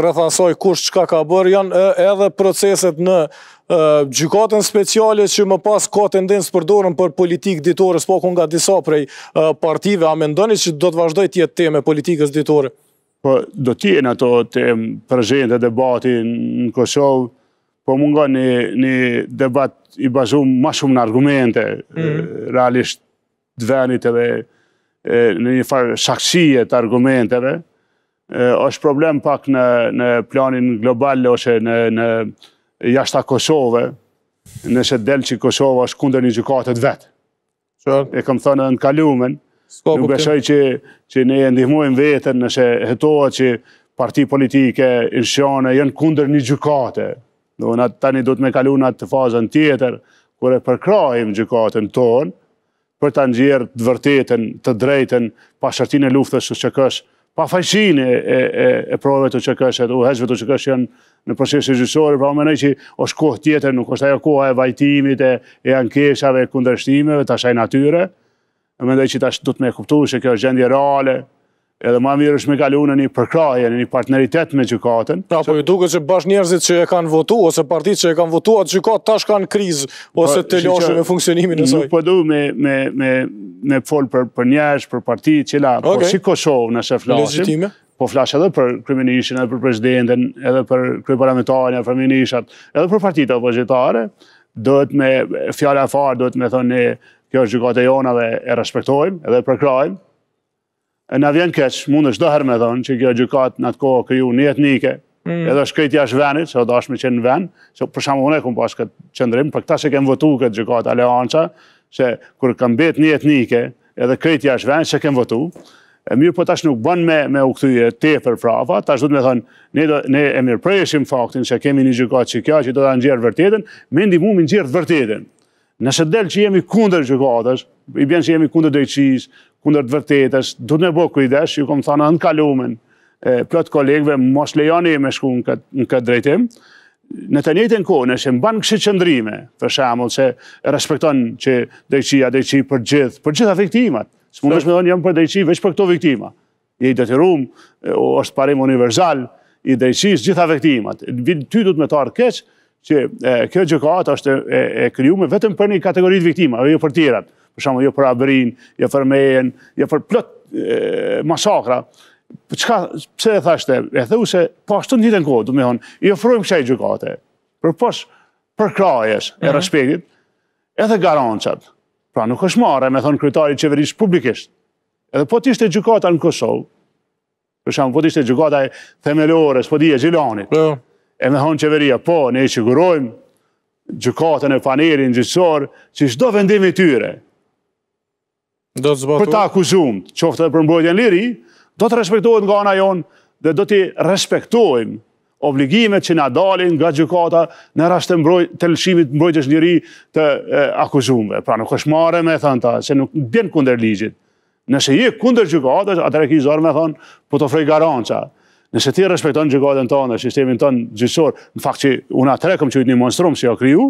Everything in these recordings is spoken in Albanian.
rrëtha asaj kush qka ka bërë, janë edhe proceset në gjykatën speciale që më pas ka tendens përdorën për politikë ditorës, po ku nga disa prej partive, a me ndoni që do të vazhdoj tjetë teme politikës ditorë? Po, do tjenë ato temë prezente debati në Kosovë, po më nga një debat i bazum ma shumë në argumente, mhm. realisht dvenit edhe në një farë shakësie të argumenteve, është problem pak në, në planin global ose në, në jashta Kosovë, nëse del që Kosova është kunder një gjukatët vetë. E kam thënë edhe në kalumen, nuk besoj që, që ne e ndihmojmë vetën nëse hetoa që parti politike, inshjone, jënë kunder një gjukate. Do, na tani do të me kalu në fazën tjetër, kur e përkrajmë gjukatën tonë, për të njërë të vërtetën, të drejten, pasërtin e luftës që kësh, pa fajshin e, e, prove të qëkëshet, u hezve të qëkësh janë në proces e gjysore, pra më që është kohë tjetër, nuk është ajo koha e vajtimit, e, e ankeshave, e kundërshtimeve, të ashaj natyre, më ndaj që të ashtë të me kuptu që kjo është gjendje reale, edhe ma mirë është me kalu në një përkraje, në një partneritet me gjukatën. Pra, po ju duke që bash njerëzit që e kanë votu, ose partit që e kanë votu, atë gjukatë tash kanë krizë, po, ose të lëshën e funksionimin nësoj. Nuk përdu po me, folë për, për për partit, që la, por si Kosovë në shëflasim. po flasht edhe për kryeministin, edhe për prezidentin, edhe për kryeparlamentarin, edhe për ministrat, edhe për partitë me e opozitare, duhet ne kjo është jona dhe e respektojmë, edhe e përkrojmë, në vjen keq, mund është dëherë me thonë që kjo gjukatë në të kohë kryu një etnike, mm. edhe është këjtja është venit, që odo është me qenë ven, se për shumë unë e këmë pas këtë qëndrim, për këta që kemë votu këtë gjukatë aleanca, se kërë kam betë një etnike, edhe këjtja është venit, që kemë votu, e mirë për po tash nuk bën me, me u këthyje te për prava, tash du të me thonë, ne, ne e mirë prejshim faktin që kemi një gjukat që kjo që do të nxjerë vërtetën, me ndimu më nxjerë vërtetën. Nëse del që jemi kunder gjukatës, i bjen që jemi kunder dojqis, kundër të vërtetësh, du të me bo kujdesh, ju kom thana në kalumen, plot kolegve, mos lejoni me shku në këtë, në këtë drejtim, në të njëtën kohë, në shemë banë kështë qëndrime, për shamull, që respekton që dhejqia, dhejqi për gjithë, për gjithë viktimat, së mund është me thonë jam për dhejqi, veç për këto viktima, je të detirum, o është parim universal, i dhejqis, gjithë afektimat, ty du të me tarë keqë, që kjo gjukat është e me vetëm për një kategoritë viktima, jo për tjera, për shumë jo për abërin, jo për mejen, jo për plët masakra, pëse po e thashte, e thëu se pashtu po një të në kodë, du me honë, i ofrujmë kësaj gjukate, për pash për e mhm. respektit, edhe garancat, pra nuk është marë, me thonë krytari qeverisht publikisht, edhe po tishtë e gjukata në Kosovë, për po tishtë e gjukata e themelores, po për po. shumë, e me honë qeveria, po, ne i qëgurojmë gjukatën e fanerin gjithësor, që shdo vendimi tyre, do për ta akuzum, qofte dhe përmbojtjen liri, do të respektojnë nga ana jonë, dhe do të respektojnë obligimet që na dalin nga gjukata në rast të, mbroj, të mbrojtës njëri të akuzumëve. akuzumve. Pra nuk është mare me thënë ta, se nuk bjenë kunder ligjit. Nëse je kunder gjukatës, atër e kizor me thënë, po të ofrej garanca. Nëse ti respekton gjykatën tonë, sistemin tonë gjyqësor, në fakt që unë atë kam qenë një monstrum si ka jo kriju,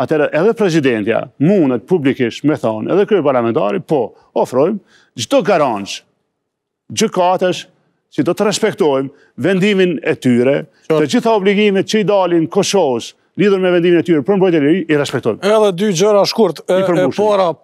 atëra edhe presidentja mundet publikisht me thonë, edhe kry parlamentari, po ofrojmë çdo garancë gjykatës që do të respektojmë vendimin e tyre, të gjitha obligimet që i dalin Kosovës lidhur me vendimin e tyre për mbrojtje i respektojmë. Edhe dy gjëra shkurt, e para